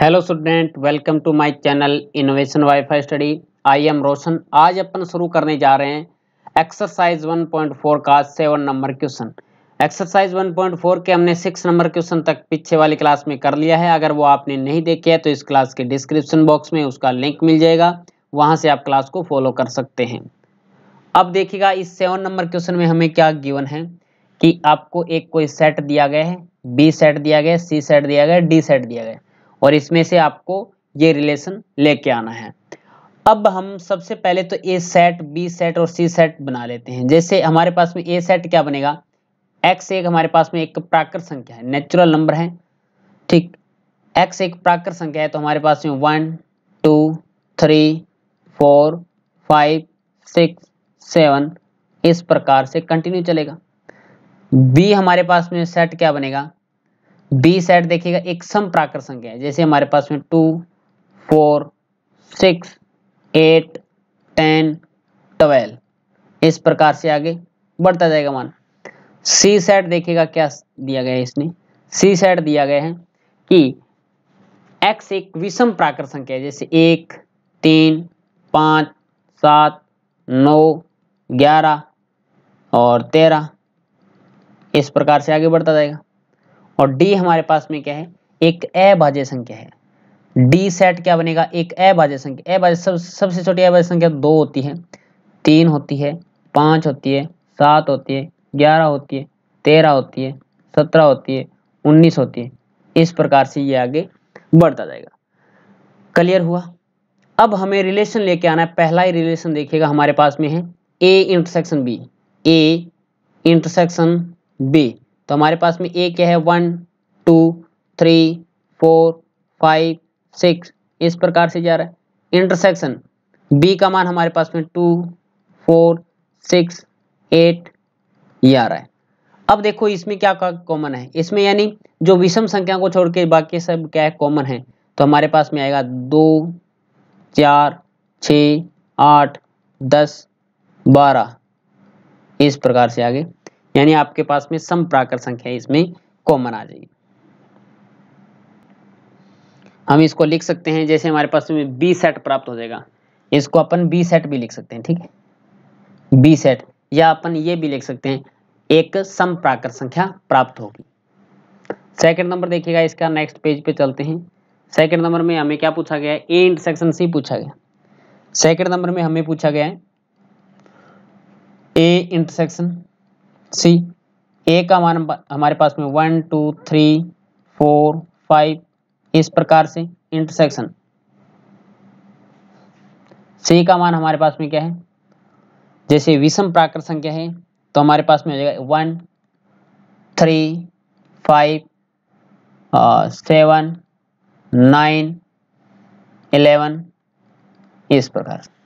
Hello student welcome to my channel innovation WiFi study I am Roshan आज अपन शुरू करने जा रहे हैं एक्सरसाइज 1.4 का सेवन नंबर क्वेश्चन एक्सरसाइज 1.4 के हमने सिक्स नंबर क्वेश्चन तक पीछे वाली क्लास में कर लिया है अगर वो आपने नहीं देखे है तो इस क्लास के डिस्क्रिप्शन बॉक्स में उसका लिंक मिल जाएगा वहाँ से आप क्लास को फॉलो कर सकते हैं अब देखिएगा इस सेवन नंबर क्वेश्चन में हमें क्या गिवन है कि आपको एक कोई सेट दिया गया है बी सेट दिया गया सी सेट दिया गया डी सेट दिया गया और इसमें से आपको ये रिलेशन लेके आना है अब हम सबसे पहले तो ए सेट बी सेट और सी सेट बना लेते हैं जैसे हमारे पास में ए सेट क्या बनेगा एक्स एक हमारे पास में एक प्राकृत संख्या है नेचुरल नंबर है ठीक एक्स एक प्राकृत संख्या है तो हमारे पास में one two three four five six seven इस प्रकार से कंटिन्यू चलेगा बी हमारे पास में सेट क्या बनेगा बी सेट देखिएगा एक सम प्राकृत संख्या है जैसे हमारे पास में two four six eight ten twelve इस प्रकार से आगे बढ़ता जाएगा मान सी सेट देखिएगा क्या दिया गया है इसमें सी सेट दिया गया है कि एक्स एक विषम प्राकृत संख्या है जैसे एक तीन पाँच सात नौ ग्यारह और तेरह इस प्रकार से आगे बढ़ता जाएगा और डी हमारे पास में क्या है एक अभाज्य संख्या है डी सेट क्या बनेगा एक अभाज्य संख्या अभाज्य सब सबसे छोटी अभाज्य संख्या दो होती है तीन होती है पाँच होती है सात होती है ग्यारह होती है तेरह होती है सत्रह होती है उन्नीस होती है इस प्रकार से ये आगे बढ़ता जाएगा क्लियर हुआ अब हमें रिलेशन लेके आना है पहला ही रिलेशन देखिएगा हमारे पास में है A intersection B A intersection B तो हमारे पास में ए क्या है one two three four five six इस प्रकार से जा रहा है इंटरसेक्शन बी का मान हमारे पास में टू फोर सिक्स एट ये आ रहा है अब देखो इसमें क्या क्या कॉमन है इसमें यानी जो विषम संख्या को छोड़ के बाकी सब क्या है कॉमन है तो हमारे पास में आएगा दो चार छ आठ दस बारह इस प्रकार से आगे यानी आपके पास में सम प्राकृत संख्या इसमें कॉमन आ जाएगी हम इसको लिख सकते हैं जैसे हमारे पास में बी सेट प्राप्त हो जाएगा इसको अपन बी सेट भी लिख सकते हैं ठीक है बी सेट या अपन ये भी लिख सकते हैं एक सम प्राकृत संख्या प्राप्त होगी सेकंड नंबर देखिएगा इसका नेक्स्ट पेज पे चलते हैं सेकंड नंबर में हमें क्या पूछा गया है ए इंटरसेक्शन सी पूछा गया सेकंड नंबर में हमें पूछा गया है ए इंटरसेक्शन सी ए का मान हमारे पास में one two three four five इस प्रकार से इंटरसेक्शन सी का मान हमारे पास में क्या है जैसे विषम प्राकृत संख्या है तो हमारे पास में हो जाएगा one three five seven nine eleven इस प्रकार से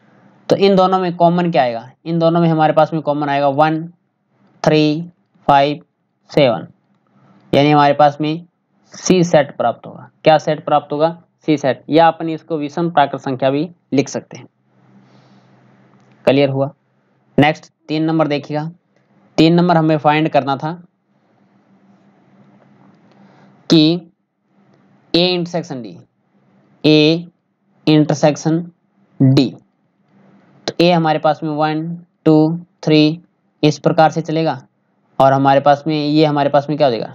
तो इन दोनों में कॉमन क्या आएगा इन दोनों में हमारे पास में कॉमन आएगा वन थ्री फाइव सेवन यानी हमारे पास में सी सेट प्राप्त होगा क्या सेट प्राप्त होगा सी सेट या अपन इसको विषम प्राकृत संख्या भी लिख सकते हैं क्लियर हुआ नेक्स्ट तीन नंबर देखिएगा तीन नंबर हमें फाइंड करना था कि A intersection D A intersection D तो ए हमारे पास में वन टू थ्री इस प्रकार से चलेगा और हमारे पास में ये हमारे पास में क्या हो जाएगा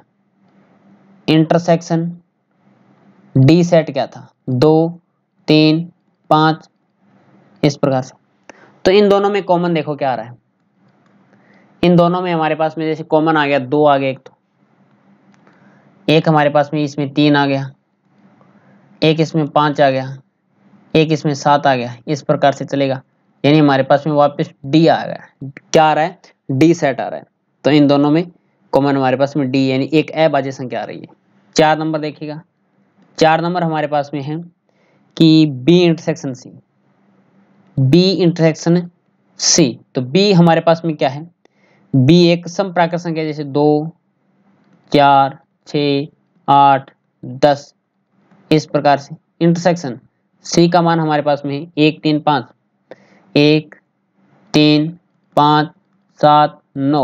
इंटरसेक्शन डी सेट क्या था दो तीन पाँच इस प्रकार से तो इन दोनों में कॉमन देखो क्या आ रहा है इन दोनों में हमारे पास में जैसे कॉमन आ गया दो आ गया एक तो एक हमारे पास में इसमें तीन आ गया एक इसमें पाँच आ गया एक इसमें सात आ गया इस प्रकार से चलेगा यानी हमारे पास में वापस डी आ गया क्या आ रहा है डी सेट आ रहा है तो इन दोनों में कॉमन हमारे पास में डी यानी एक अबाज्य संख्या आ रही है चार नंबर देखिएगा चार नंबर हमारे पास में है कि B intersection C B intersection C तो बी हमारे पास में क्या है बी एक समप्राकृत संख्या जैसे दो चार छ आठ दस इस प्रकार से इंटरसेक्शन सी का मान हमारे पास में है एक तीन पाँच एक तीन पाँच सात नौ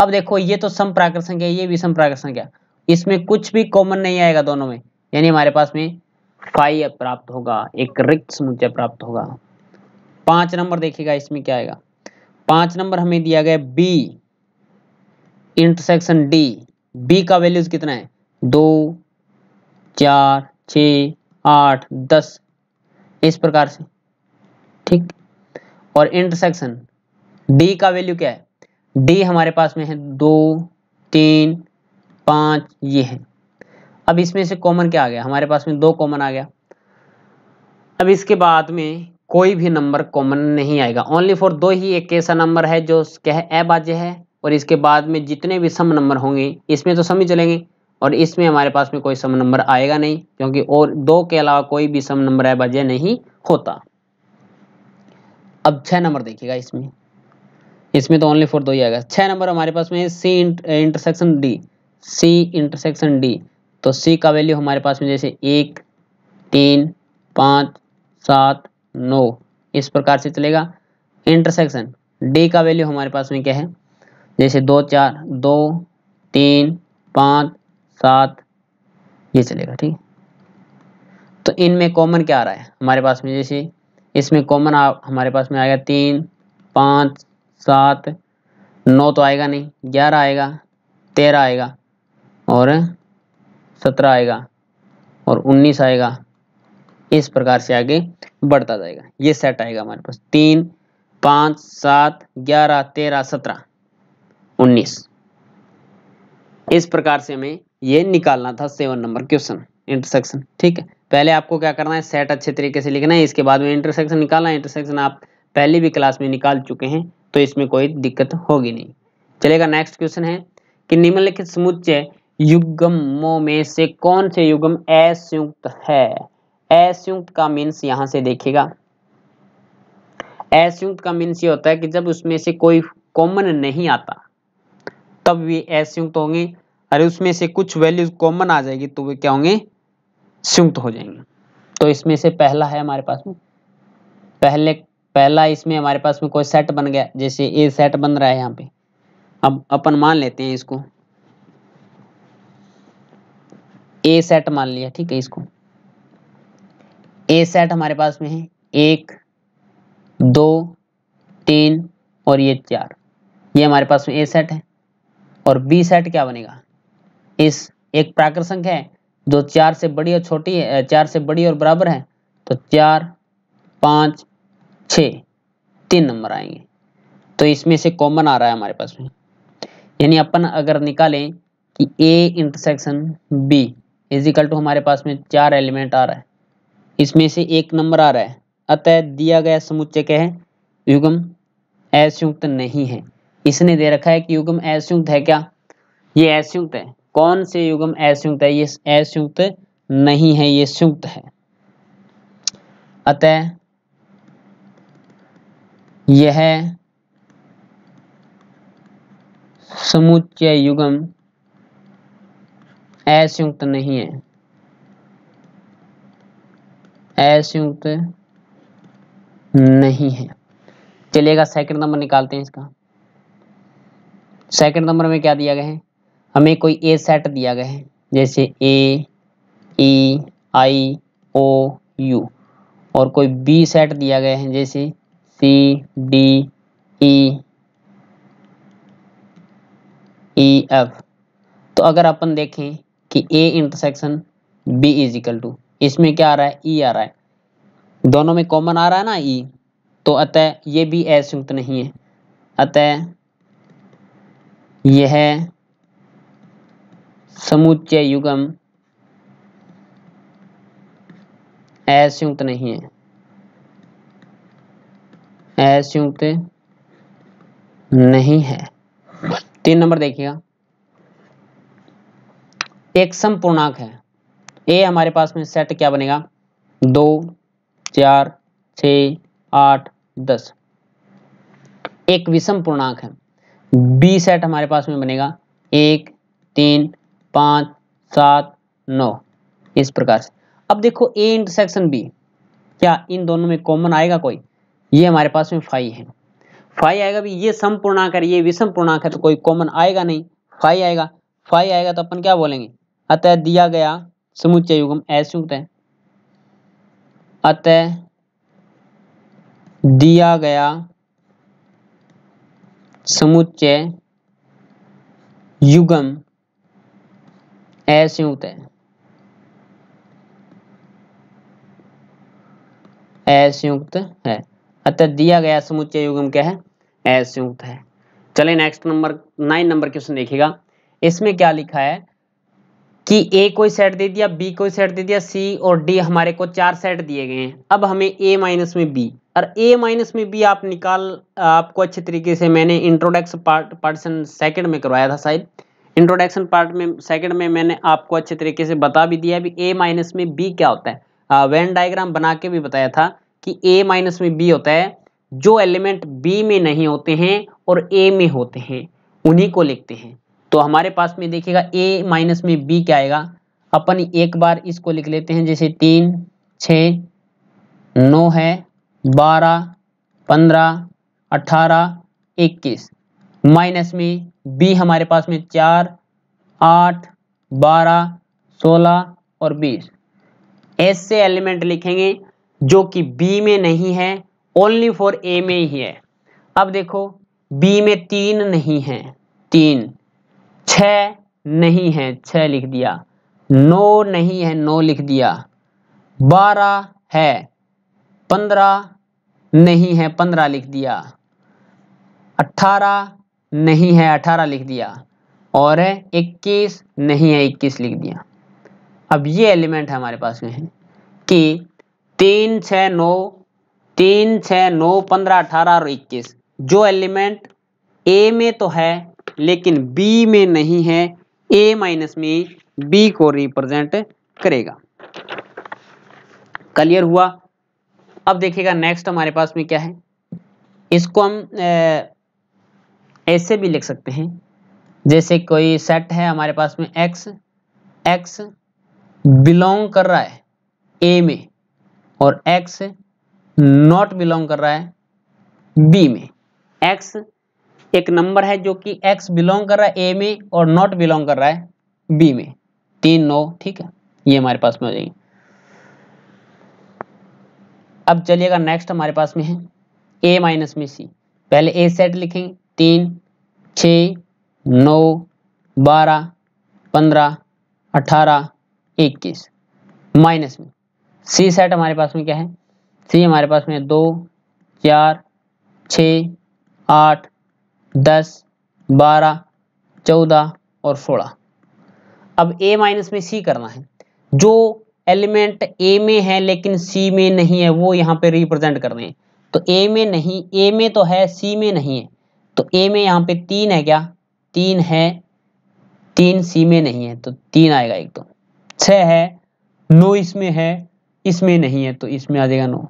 अब देखो ये तो सम प्राकृत संख्या ये भी सम प्राकृत संख्या इसमें कुछ भी कॉमन नहीं आएगा दोनों में यानी हमारे पास में फाइव प्राप्त होगा एक रिक्त समुच्चय प्राप्त होगा पांच नंबर देखिएगा इसमें क्या आएगा पांच नंबर हमें दिया गया बी इंटरसेक्शन डी बी का वैल्यूज कितना है दो चार छ आठ दस इस प्रकार से ठीक और इंटरसेक्शन डी का वैल्यू क्या है डी हमारे पास में है दो तीन पाँच ये है अब इसमें से कॉमन क्या आ गया हमारे पास में दो कॉमन आ गया अब इसके बाद में कोई भी नंबर कॉमन नहीं आएगा ओनली फॉर दो ही एक ऐसा नंबर है जो क्या है अबाज्य है और इसके बाद में जितने भी सम नंबर होंगे इसमें तो सम ही चलेंगे और इसमें हमारे पास में कोई सम नंबर आएगा नहीं क्योंकि और दो के अलावा कोई भी सम नंबर अबाज्य नहीं होता अब छः नंबर देखिएगा इसमें इसमें तो ओनली फोर दो ही आएगा छः नंबर हमारे पास में C intersection D C intersection D तो सी का वैल्यू हमारे पास में जैसे एक तीन पाँच सात नौ इस प्रकार से चलेगा इंटरसेक्शन डी का वैल्यू हमारे पास में क्या है जैसे दो चार दो तीन पाँच सात ये चलेगा ठीक तो इनमें कॉमन क्या आ रहा है हमारे पास में जैसे इसमें कॉमन हमारे पास में आएगा तीन पाँच सात नौ तो आएगा नहीं ग्यारह आएगा तेरह आएगा और सत्रह आएगा और उन्नीस आएगा इस प्रकार से आगे बढ़ता जाएगा ये सेट आएगा हमारे पास तीन पाँच सात ग्यारह तेरह सत्रह उन्नीस इस प्रकार से हमें ये निकालना था सेवन नंबर क्वेश्चन इंटरसेक्शन ठीक है पहले आपको क्या करना है सेट अच्छे तरीके से लिखना है इसके बाद में इंटरसेक्शन निकालना है इंटरसेक्शन आप पहले भी क्लास में निकाल चुके हैं तो इसमें कोई दिक्कत होगी नहीं चलेगा नेक्स्ट क्वेश्चन है कि निम्नलिखित समुच्चय युगमों में से कौन से युगम असंयुक्त है असंयुक्त का मीन्स यहां से देखिएगा असंयुक्त का मीन्स ये होता है कि जब उसमें से कोई कॉमन नहीं आता तब वे असंयुक्त होंगे अरे उसमें से कुछ वैल्यूज कॉमन आ जाएगी तो वे क्या होंगे संयुक्त हो जाएंगे तो इसमें से पहला है हमारे पास में पहले पहला इसमें हमारे पास में कोई सेट बन गया जैसे ए सेट बन रहा है यहाँ पे अब अपन मान लेते हैं इसको ए सेट मान लिया ठीक है इसको ए सेट हमारे पास में है एक दो तीन और ये चार ये हमारे पास में ए सेट है और बी सेट क्या बनेगा इस एक प्राकृत संख्या है जो चार से बड़ी और छोटी है चार से बड़ी और बराबर है तो चार पाँच छः तीन नंबर आएंगे तो इसमें से कॉमन आ रहा है हमारे पास में यानी अपन अगर निकालें कि A intersection B is equal to हमारे पास में चार एलिमेंट आ रहा है इसमें से एक नंबर आ रहा है अतः दिया गया समुच्चय क्या है युगम ऐसयुक्त नहीं है इसने दे रखा है कि युगम असयुक्त है क्या ये असयुक्त है कौन से युगम ऐसयुक्त है ये असयुक्त नहीं है ये संयुक्त है अतः यह समुच्चय युगम असयुक्त नहीं है असयुक्त नहीं है चलिएगा सेकंड नंबर निकालते हैं इसका सेकंड नंबर में क्या दिया गया है हमें कोई ए सेट दिया गया है जैसे ए ई आई ओ यू और कोई बी सेट दिया गया है जैसे C, D, E, E, F तो अगर अपन देखें कि A intersection B is equal to इसमें क्या आ रहा है E आ रहा है दोनों में कॉमन आ रहा है ना ई e? तो अतः ये भी असंयुक्त नहीं है अतः यह समुच्चय युगम असंयुक्त नहीं है एस तो नहीं है तीन नंबर देखिएगा एक सम पूर्णांक है ए हमारे पास में सेट क्या बनेगा दो चार छ आठ दस एक विषम पूर्णांक है बी सेट हमारे पास में बनेगा एक तीन पाँच सात नौ इस प्रकार से अब देखो ए इंटरसेक्शन बी क्या इन दोनों में कॉमन आएगा कोई ये हमारे पास में फाइव है फाइव आएगा भी ये सम पूर्णांक है ये विषम पूर्णांक है तो कोई कॉमन आएगा नहीं फाइव आएगा फाइव आएगा तो अपन क्या बोलेंगे अतः दिया गया समुच्चय युगम असयुक्त है अतः दिया गया समुच्चय युगम असयुक्त है असयुक्त है अतः दिया गया समुच्चय युग्म क्या है असंयुक्त है चले next number nine number question देखिएगा इसमें क्या लिखा है कि ए कोई सेट दे दिया बी कोई सेट दे दिया सी और डी हमारे को चार सेट दिए गए हैं अब हमें ए माइनस में बी और ए माइनस में बी आप निकाल आपको अच्छे तरीके से मैंने इंट्रोडक्शन पार्ट पार्टन सेकंड में करवाया था शायद इंट्रोडक्शन पार्ट में सेकंड में मैंने आपको अच्छे तरीके से बता भी दिया ए माइनस में बी क्या होता है वेन डायग्राम बना के भी बताया था कि ए माइनस में बी होता है जो एलिमेंट बी में नहीं होते हैं और ए में होते हैं उन्हीं को लिखते हैं तो हमारे पास में देखिएगा ए माइनस में बी क्या आएगा अपन एक बार इसको लिख लेते हैं जैसे तीन छ नौ है बारह पंद्रह अठारह इक्कीस माइनस में बी हमारे पास में चार आठ बारह सोलह और बीस ऐसे एलिमेंट लिखेंगे जो कि बी में नहीं है ओनली फॉर ए में ही है अब देखो बी में तीन नहीं है तीन छ नहीं है छ लिख दिया नो नहीं है नो लिख दिया बारह है पंद्रह नहीं है पंद्रह लिख दिया अट्ठारह नहीं है अठारह लिख दिया और है इक्कीस नहीं है इक्कीस लिख दिया अब ये एलिमेंट हमारे पास में है कि तीन छ नौ तीन छ नौ पंद्रह अठारह और इक्कीस जो एलिमेंट ए में तो है लेकिन बी में नहीं है ए माइनस में बी को रिप्रेजेंट करेगा क्लियर हुआ अब देखिएगा नेक्स्ट हमारे पास में क्या है इसको हम ऐसे भी लिख सकते हैं जैसे कोई सेट है हमारे पास में एक्स एक्स बिलोंग कर रहा है ए में और एक्स नॉट बिलोंग कर रहा है बी में एक्स एक नंबर है जो कि एक्स बिलोंग कर रहा है ए में और नॉट बिलोंग कर रहा है बी में तीन नौ ठीक है ये हमारे पास में हो जाएंगे अब चलिएगा नेक्स्ट हमारे पास में है ए माइनस में सी पहले ए सेट लिखेंगे तीन छ नौ बारह पंद्रह अठारह इक्कीस माइनस में सी सेट हमारे पास में क्या है सी हमारे पास में दो चार छ आठ दस बारह चौदह और सोलह अब ए माइनस में सी करना है जो एलिमेंट ए में है लेकिन सी में नहीं है वो यहाँ पे रिप्रेजेंट कर रहे हैं तो ए में नहीं ए में तो है सी में नहीं है तो ए में यहाँ पे तीन है क्या तीन है तीन सी में नहीं है तो तीन आएगा एक तो छ है नौ इसमें है इसमें नहीं है तो इसमें आ जाएगा नौ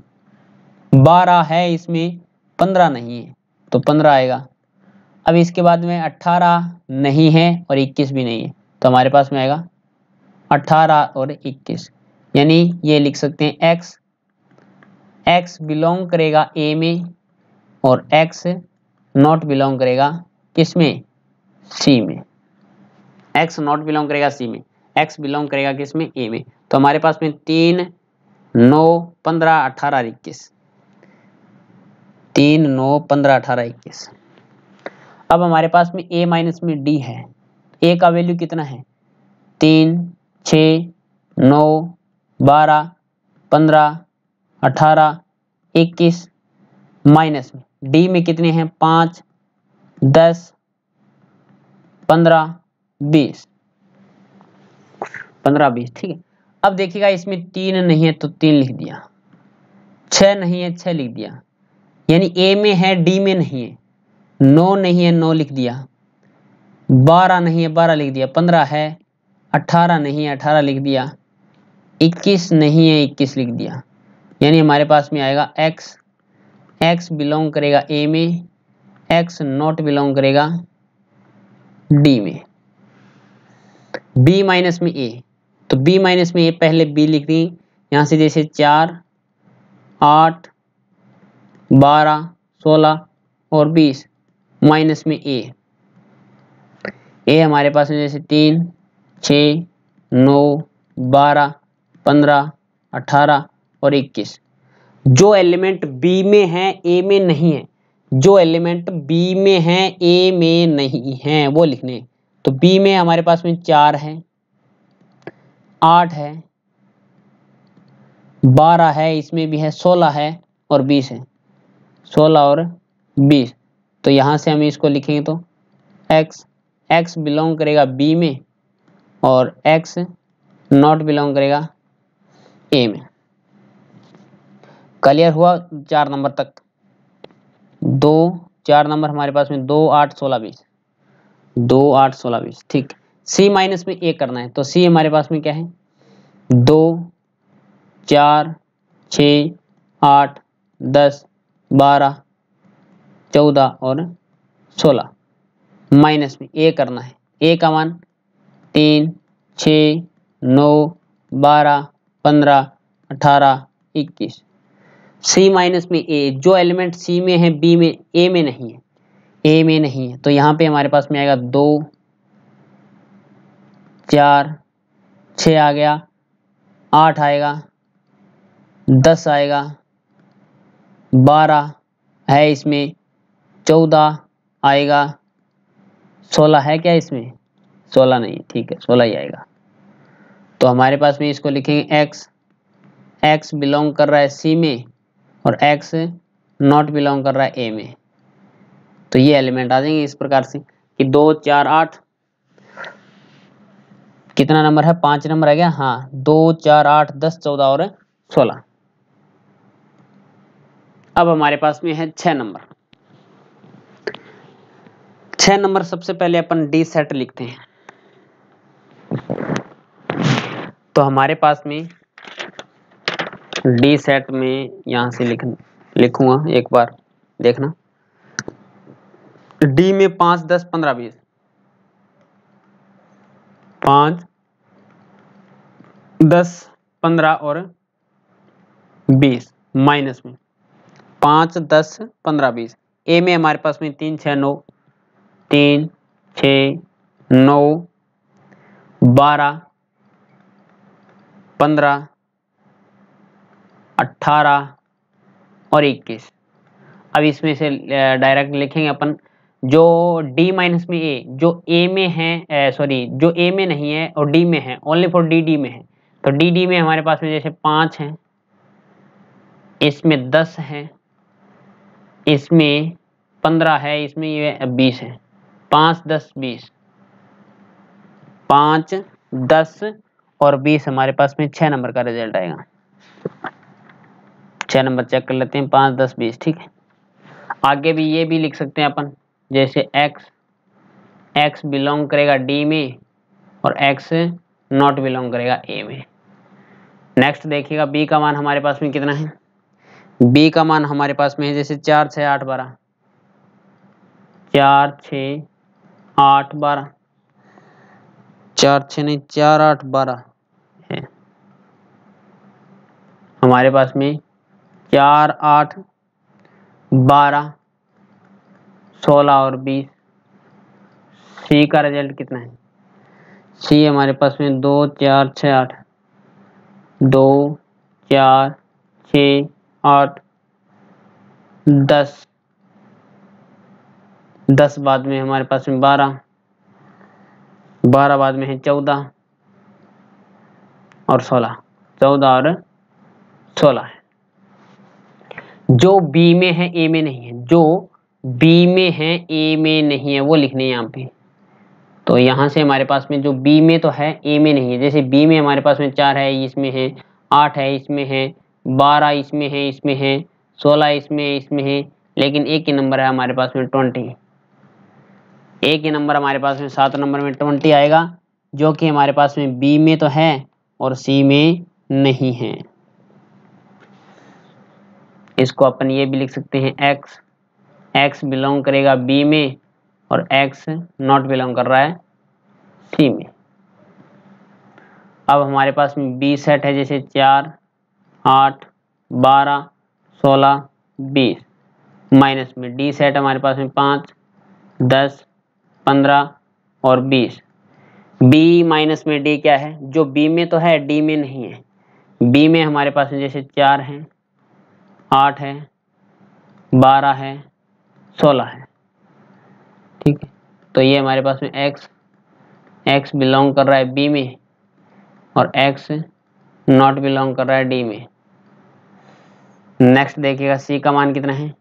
बारह है इसमें पंद्रह नहीं है तो पंद्रह आएगा अब इसके बाद में अट्ठारह नहीं है और इक्कीस भी नहीं है तो हमारे पास में आएगा अट्ठारह और इक्कीस यानी ये लिख सकते हैं एक्स एक्स बिलोंग करेगा ए में और एक्स नॉट बिलोंग करेगा किस में सी में एक्स नॉट बिलोंग करेगा सी में एक्स बिलोंग करेगा किस में ए में तो हमारे पास में तीन नौ पंद्रह अठारह इक्कीस तीन नौ पंद्रह अठारह इक्कीस अब हमारे पास में ए माइनस में डी है ए का वैल्यू कितना है तीन छ नौ बारह पंद्रह अठारह इक्कीस माइनस में डी में कितने हैं पाँच दस पंद्रह बीस पंद्रह बीस ठीक है अब देखिएगा इसमें तीन नहीं है तो तीन लिख दिया छ नहीं है छह लिख दिया यानी ए में है डी में नहीं है नौ नहीं है नौ लिख दिया बारह नहीं है बारह लिख दिया पंद्रह है अठारह नहीं है अठारह लिख दिया इक्कीस नहीं है इक्कीस लिख दिया यानी हमारे पास में आएगा एक्स एक्स बिलोंग करेगा ए में एक्स नॉट बिलोंग करेगा डी में बी माइनस में ए तो b माइनस में ये पहले b लिख दी यहाँ से जैसे चार आठ बारह सोलह और बीस माइनस में ए ए हमारे पास में जैसे तीन छ नौ बारह पंद्रह अठारह और इक्कीस जो एलिमेंट बी में है ए में नहीं है जो एलिमेंट बी में है ए में नहीं है वो लिखने तो बी में हमारे पास में चार है आठ है बारह है इसमें भी है सोलह है और बीस है सोलह और बीस तो यहां से हम इसको लिखेंगे तो एक्स एक्स बिलोंग करेगा बी में और एक्स नॉट बिलोंग करेगा ए में क्लियर हुआ चार नंबर तक दो चार नंबर हमारे पास में दो आठ सोलह बीस दो आठ सोलह बीस ठीक सी माइनस में एक करना है तो सी हमारे पास में क्या है दो चार छ आठ दस बारह चौदह और सोलह माइनस में ए करना है ए का मान तीन छ नौ बारह पंद्रह अठारह इक्कीस सी माइनस में ए जो एलिमेंट सी में है बी में ए में नहीं है ए में नहीं है तो यहाँ पे हमारे पास में आएगा दो चार छ आ गया आठ आएगा दस आएगा बारह है इसमें चौदह आएगा सोलह है क्या इसमें सोलह नहीं ठीक है सोलह ही आएगा तो हमारे पास में इसको लिखेंगे एक्स एक्स बिलोंग कर रहा है सी में और एक्स नॉट बिलोंग कर रहा है ए में तो ये एलिमेंट आ जाएंगे इस प्रकार से कि दो चार आठ कितना नंबर है पांच नंबर आ गया हाँ दो चार आठ दस चौदह और सोलह अब हमारे पास में है छह नंबर छह नंबर सबसे पहले अपन डी सेट लिखते हैं तो हमारे पास में डी सेट में यहां से लिख लिखूंगा एक बार देखना डी में पांच दस पंद्रह बीस पांच दस पंद्रह और बीस माइनस में पाँच दस पंद्रह बीस ए में हमारे पास में तीन छः नौ तीन छ नौ बारह पंद्रह अट्ठारह और इक्कीस अब इसमें से डायरेक्ट लिखेंगे अपन जो d माइनस में a जो a में है सॉरी जो a में नहीं है और d में है ओनली फॉर d d में है तो डी डी में हमारे पास में जैसे पांच है इसमें दस है इसमें पंद्रह है इसमें ये बीस है पांच दस बीस पांच दस और बीस हमारे पास में छह नंबर का रिजल्ट आएगा छह नंबर चेक कर लेते हैं पांच दस बीस ठीक है आगे भी ये भी लिख सकते हैं अपन जैसे एक्स एक्स बिलोंग करेगा डी में और एक्स नॉट बिलोंग करेगा ए में नेक्स्ट देखिएगा बी का मान हमारे पास में कितना है बी का मान हमारे पास में है जैसे चार छः आठ बारह चार छ आठ बारह चार छ नहीं चार आठ बारह है हमारे पास में चार आठ बारह सोलह और बीस सी का रिजल्ट कितना है सी हमारे पास में दो चार छ आठ दो चार छ आठ दस दस बाद में हमारे पास में बारह बारह बाद में है चौदह और सोलह चौदह और सोलह है जो बी में है ए में नहीं है जो बी में है ए में नहीं है वो लिखने यहाँ पे तो यहाँ से हमारे पास में जो बी में तो है ए में नहीं है जैसे बी में हमारे पास में चार है इसमें है आठ है इसमें है बारह इसमें है इसमें है सोलह इसमें है इसमें है लेकिन ए के नंबर है हमारे पास में ट्वेंटी ए के नंबर हमारे पास में सात नंबर में ट्वेंटी आएगा जो कि हमारे पास में बी में तो है और सी में नहीं है इसको अपन ये भी लिख सकते हैं एक्स एक्स बिलोंग करेगा बी में और एक्स नॉट बिलोंग कर रहा है सी में अब हमारे पास में बी सेट है जैसे चार आठ बारह सोलह बीस माइनस में डी सेट हमारे पास में पाँच दस पंद्रह और बीस बी माइनस में डी क्या है जो बी में तो है डी में नहीं है बी में हमारे पास में जैसे चार हैं आठ है बारह है सोलह है ठीक है तो ये हमारे पास में x x बिलोंग कर रहा है b में और x नॉट बिलोंग कर रहा है d में नेक्स्ट देखिएगा c का मान कितना है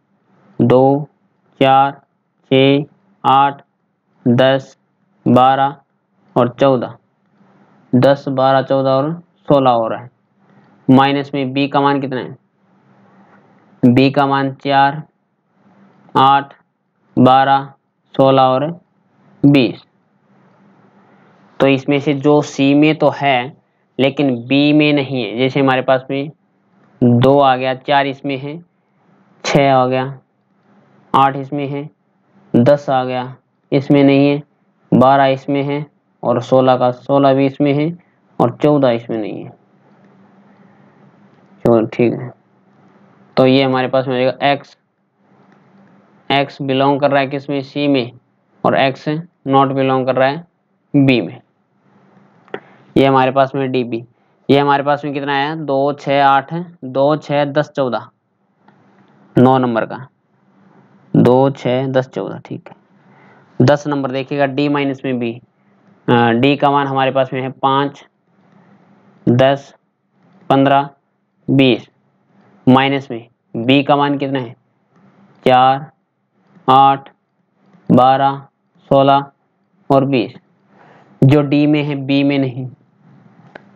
दो चार छ आठ दस बारह और चौदह दस बारह चौदह और सोलह हो रहा है माइनस में b का मान कितना है b का मान चार आठ बारह सोलह और बीस तो इसमें से जो सी में तो है लेकिन बी में नहीं है जैसे हमारे पास में दो आ गया चार इसमें है छ आ गया आठ इसमें है दस आ गया इसमें नहीं है बारह इसमें है और सोलह का सोलह भी इसमें है और चौदह इसमें नहीं है चलो ठीक है तो ये हमारे पास में एक्स एक्स बिलोंग कर रहा है किसमें सी में और एक्स नॉट बिलोंग कर रहा है बी में ये हमारे पास में डी बी ये हमारे पास में कितना आया दो छ आठ दो छ दस चौदह नौ नंबर का दो छ दस चौदह ठीक है दस नंबर देखिएगा डी माइनस में बी डी का मान हमारे पास में है पाँच दस पंद्रह बीस माइनस में बी का मान कितना है चार आठ बारह सोलह और बीस जो डी में है बी में नहीं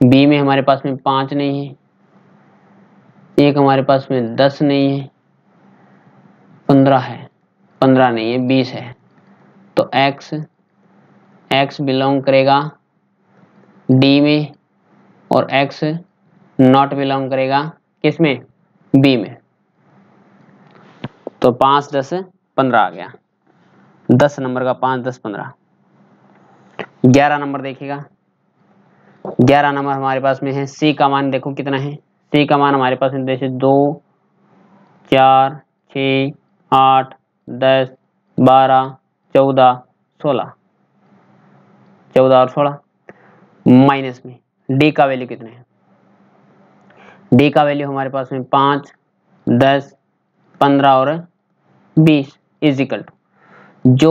बी में हमारे पास में पाँच नहीं है एक हमारे पास में दस नहीं है पंद्रह है पंद्रह नहीं है बीस है तो एक्स एक्स बिलोंग करेगा डी में और एक्स नॉट बिलोंग करेगा किस में बी में तो पाँच दस पंद्रह आ गया दस नंबर का पांच दस पंद्रह ग्यारह नंबर देखिएगा ग्यारह नंबर हमारे पास में है सी का मान देखो कितना है सी का मान हमारे पास में जैसे दो चार छ आठ दस बारह चौदह सोलह चौदह और सोलह माइनस में डी का वैल्यू कितना है डी का वैल्यू हमारे पास में पांच दस पंद्रह और बीस इजिकल टू जो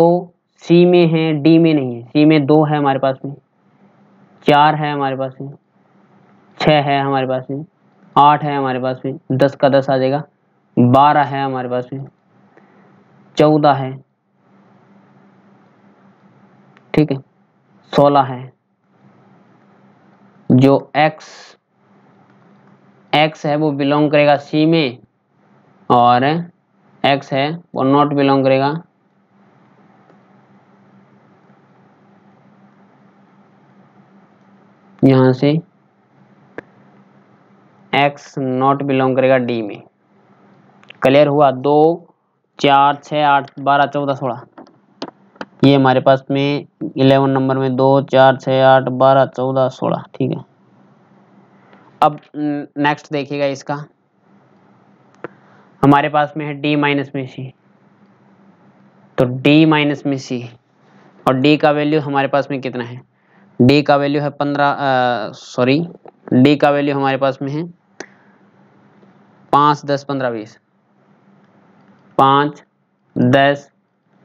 सी में है डी में नहीं है सी में दो है हमारे पास में चार है हमारे पास में छः है हमारे पास में आठ है हमारे पास में दस का दस आ जाएगा बारह है हमारे पास में चौदह है ठीक है सोलह है जो एक्स एक्स है वो बिलोंग करेगा सी में और एक्स है वो नॉट बिलोंग करेगा यहां से एक्स नॉट बिलोंग करेगा डी में क्लियर हुआ दो चार छ आठ बारह चौदह सोलह ये हमारे पास में इलेवन नंबर में दो चार छ आठ बारह चौदह सोलह ठीक है अब नेक्स्ट देखिएगा इसका हमारे पास में है डी माइनस में सी तो डी माइनस में सी और डी का वैल्यू हमारे पास में कितना है डी का वैल्यू है पंद्रह सॉरी डी का वैल्यू हमारे पास में है पाँच दस पंद्रह बीस पाँच दस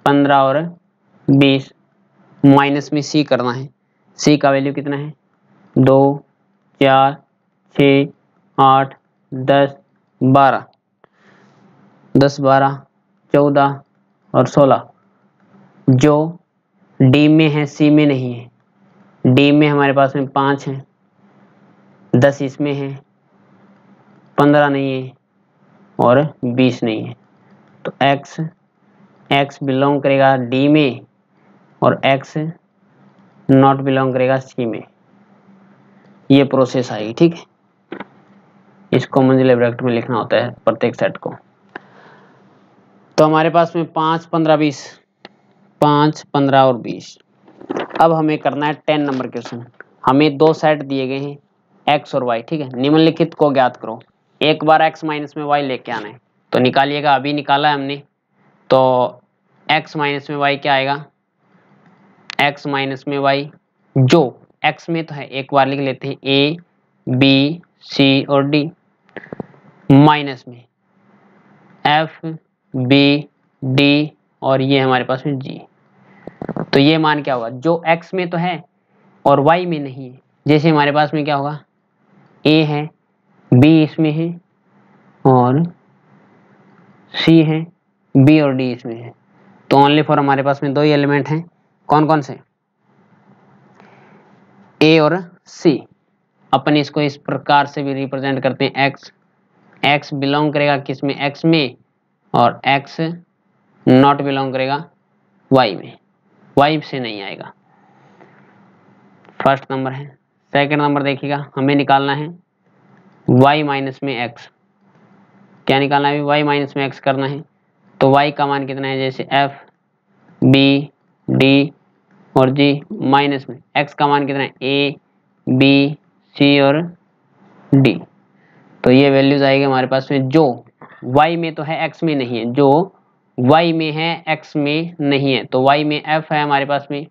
पंद्रह और बीस माइनस में सी करना है सी का वैल्यू कितना है दो चार छ आठ दस बारह दस बारह चौदह और सोलह जो डी में है सी में नहीं है डी में हमारे पास में पाँच है दस इसमें है पंद्रह नहीं है और बीस नहीं है तो एक्स एक्स बिलोंग करेगा डी में और एक्स नॉट बिलोंग करेगा सी में ये प्रोसेस आएगी ठीक है इसको मंजिल एब्रेक्ट में लिखना होता है प्रत्येक सेट को तो हमारे पास में पाँच पंद्रह बीस पाँच पंद्रह और बीस अब हमें करना है टेन नंबर क्वेश्चन हमें दो सेट दिए गए हैं एक्स और वाई ठीक है निम्नलिखित को ज्ञात करो एक बार एक्स माइनस में वाई लेके आना है तो निकालिएगा अभी निकाला है हमने तो एक्स माइनस में वाई क्या आएगा एक्स माइनस में वाई जो एक्स में तो है एक बार लिख लेते हैं ए बी सी और डी माइनस में एफ बी डी और ये हमारे पास में जी तो ये मान क्या होगा जो एक्स में तो है और वाई में नहीं है जैसे हमारे पास में क्या होगा ए है बी इसमें है और सी है बी और डी इसमें है तो ओनली फॉर हमारे पास में दो ही एलिमेंट हैं कौन कौन से ए और सी अपन इसको इस प्रकार से भी रिप्रेजेंट करते हैं एक्स एक्स बिलोंग करेगा किस में एक्स में और x नॉट बिलोंग करेगा y में y से नहीं आएगा फर्स्ट नंबर है सेकंड नंबर देखिएगा हमें निकालना है y माइनस में x क्या निकालना है y माइनस में x करना है तो y का मान कितना है जैसे f b d और g माइनस में x का मान कितना है ए बी सी और डी तो ये वैल्यूज आएगी हमारे पास में जो वाई में तो है एक्स में नहीं है जो वाई में है एक्स में नहीं है तो वाई में एफ है हमारे पास में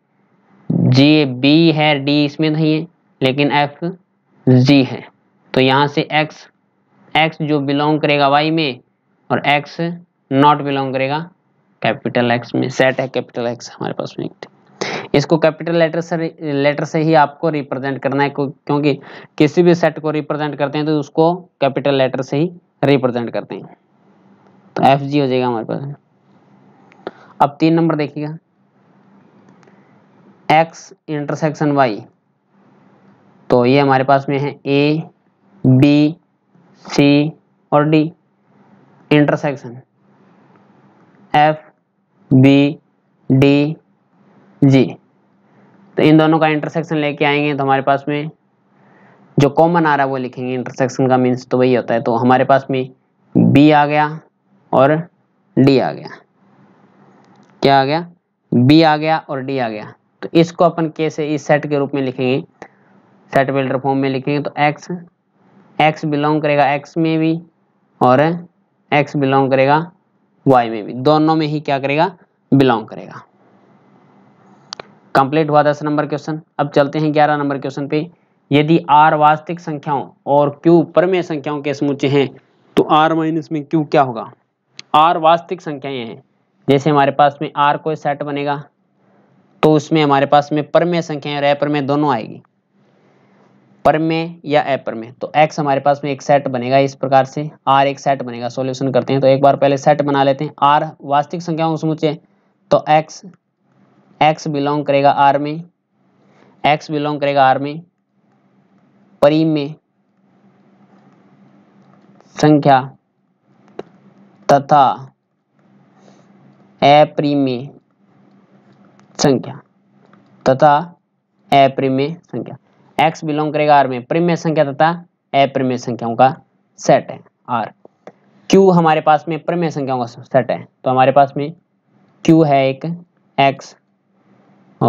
जी बी है डी इसमें नहीं है लेकिन एफ जी है तो यहाँ से एक्स एक्स जो बिलोंग करेगा वाई में और एक्स नॉट बिलोंग करेगा कैपिटल एक्स में सेट है कैपिटल एक्स हमारे पास में इसको कैपिटल लेटर से लेटर से ही आपको रिप्रेजेंट करना है क्योंकि किसी भी सेट को रिप्रेजेंट करते हैं तो उसको कैपिटल लेटर से ही रिप्रेजेंट करते हैं तो एफ जी हो जाएगा हमारे पास अब तीन नंबर देखिएगा एक्स इंटरसेक्शन वाई तो ये हमारे पास में है ए बी सी और D intersection F B D G तो इन दोनों का इंटरसेक्शन लेके आएंगे तो हमारे पास में जो कॉमन आ रहा है वो लिखेंगे इंटरसेक्शन का मीन्स तो वही होता है तो हमारे पास में बी आ गया और डी आ गया क्या आ गया बी आ गया और डी आ गया तो इसको अपन कैसे इस सेट के रूप में लिखेंगे सेट बिल्डर फॉर्म में लिखेंगे तो एक्स एक्स बिलोंग करेगा एक्स में भी और एक्स बिलोंग करेगा वाई में भी दोनों में ही क्या करेगा बिलोंग करेगा कंप्लीट हुआ दस नंबर क्वेश्चन अब चलते हैं ग्यारह नंबर क्वेश्चन पे यदि आर वास्तविक संख्याओं और क्यू परमेय संख्याओं के समुचे हैं तो आर माइनस में क्यू क्या होगा आर वास्तविक संख्याएं हैं जैसे हमारे पास में आर कोई सेट बनेगा तो उसमें हमारे पास में परमेय संख्याएं और अप्रमेय दोनों आएगी परमेय या अप्रमेय तो एक्स हमारे पास में एक सेट बनेगा इस प्रकार से आर एक सेट बनेगा सोल्यूशन करते हैं तो एक बार पहले सेट बना लेते हैं आर वास्तविक संख्याओं समुचे तो एक्स एक्स बिलोंग करेगा आर में एक्स बिलोंग करेगा आर में परिमेय संख्या तथा अप्रिमेय संख्या तथा अप्रिमेय संख्या एक्स बिलोंग करेगा आर में प्रिमेय संख्या तथा अप्रिमेय संख्याओं का सेट है आर क्यू हमारे पास में प्रमेय संख्याओं का सेट है तो हमारे पास में क्यू है एक एक्स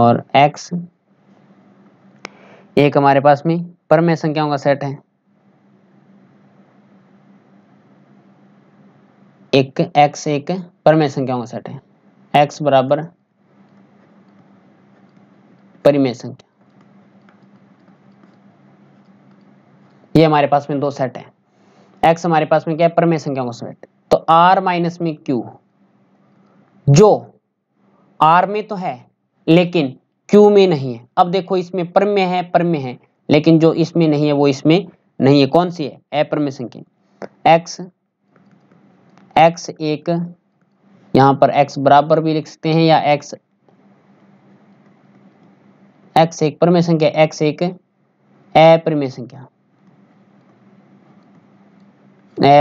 और एक्स एक हमारे पास में प्रमेय संख्याओं का सेट है एक एक्स एक परिमेय संख्याओं का सेट है एक्स बराबर परिमेय संख्या ये हमारे पास में दो सेट है एक्स हमारे पास में क्या है परिमेय संख्याओं का सेट तो आर माइनस में क्यू जो आर में तो है लेकिन क्यू में नहीं है अब देखो इसमें परमे है परम्य है लेकिन जो इसमें नहीं है वो इसमें नहीं है कौन सी है अपरम्य संख्या एक्स एक्स एक यहां पर एक्स बराबर भी लिख सकते हैं या x x एक परमे संख्या x एक अप्रमेय संख्या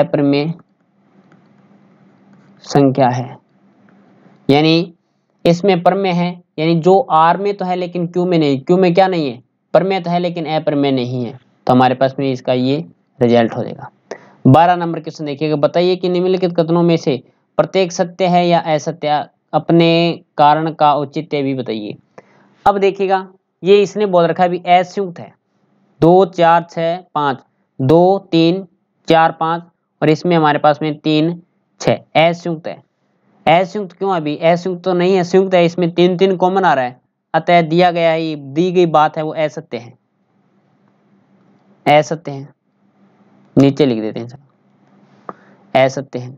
अप्रमेय संख्या है यानी इसमें परमेय है यानी जो आर में तो है लेकिन क्यू में नहीं क्यू में क्या नहीं है परमेय तो है लेकिन अप्रमेय नहीं है तो हमारे पास में इसका ये रिजल्ट हो जाएगा बारह नंबर क्वेश्चन देखिएगा बताइए कि निम्नलिखित कथनों में से प्रत्येक सत्य है या असत्य अपने कारण का औचित्य भी बताइए अब देखिएगा ये इसने बोल रखा है भी असयुक्त है दो चार छ पाँच दो तीन चार पाँच और इसमें हमारे पास में तीन छुक्त है असयुक्त क्यों अभी असयुक्त तो नहीं है संयुक्त है इसमें तीन तीन कॉमन आ रहा है अतः दिया गया है दी गई बात है वो असत्य है असत्य है नीचे लिख देते हैं सर सत्य है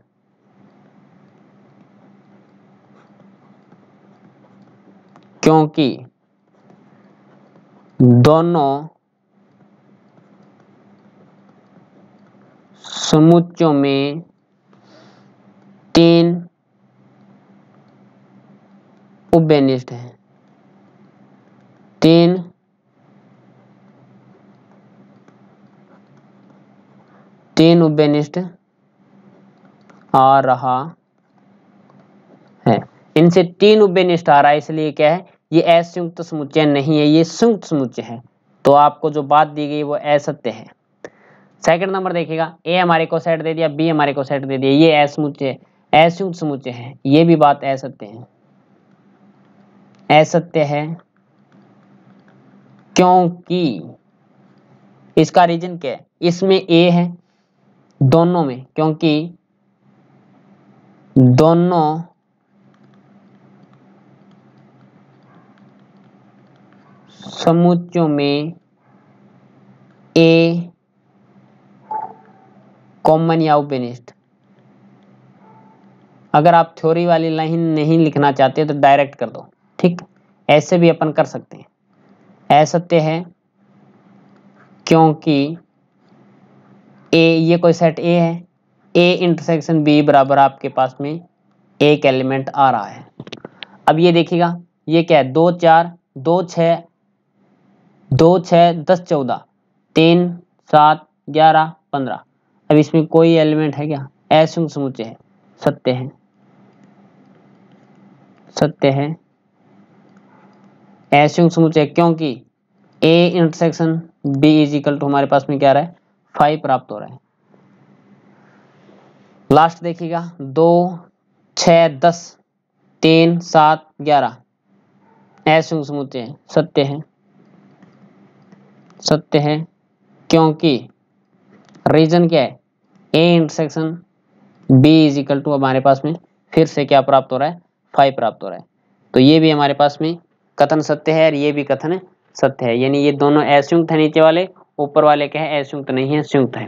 क्योंकि दोनों समुच्चों में तीन उभयनिष्ठ हैं तीन तीन उबेनिस्ट आ रहा है इनसे तीन उबेनिस्ट आ रहा है इसलिए क्या है ये असंयुक्त समुच्चय नहीं है ये संयुक्त समुच्चय है तो आपको जो बात दी गई वो असत्य है सेकंड नंबर देखिएगा ए हमारे को सेट दे दिया बी हमारे को सेट दे दिया ये असमुच्चय असंयुक्त समुच्चय है ये भी बात असत्य है असत्य है क्योंकि इसका रीजन क्या है इसमें ए है दोनों में क्योंकि दोनों समुच्चयों में ए कॉमन या ओपेनिस्ट अगर आप थ्योरी वाली लाइन नहीं लिखना चाहते तो डायरेक्ट कर दो ठीक ऐसे भी अपन कर सकते हैं असत्य है क्योंकि ए ये कोई सेट ए है ए इंटरसेक्शन बी बराबर आपके पास में एक एलिमेंट आ रहा है अब ये देखिएगा ये क्या है दो चार दो छ दो छ दस चौदह तीन सात ग्यारह पंद्रह अब इसमें कोई एलिमेंट है क्या ऐसु समुचे है सत्य है सत्य है ऐसु समुचे क्योंकि A intersection B is equal to हमारे पास में क्या रहा है फाइव प्राप्त हो रहा है लास्ट देखिएगा दो छ दस तीन सात ग्यारह ऐसे स्मृति है सत्य है सत्य है क्योंकि रीजन क्या है A intersection B is equal to हमारे पास में फिर से क्या प्राप्त हो रहा है फाइव प्राप्त हो रहा है तो ये भी हमारे पास में कथन सत्य है और ये भी कथन सत्य है यानी ये दोनों ऐसे थे नीचे वाले ऊपर वाले के हैं असंयुक्त नहीं है संयुक्त है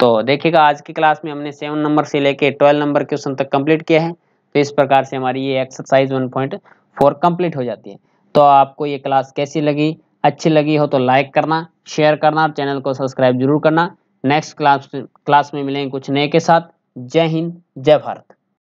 तो देखिएगा आज की क्लास में हमने सेवन नंबर से लेके ट्वेल्व नंबर क्वेश्चन तक कंप्लीट किया है तो इस प्रकार से हमारी ये exercise one point four complete हो जाती है तो आपको ये क्लास कैसी लगी अच्छी लगी हो तो लाइक करना शेयर करना और चैनल को सब्सक्राइब जरूर करना नेक्स्ट क्लास क्लास में मिलेंगे कुछ नए के साथ जय हिंद जय भारत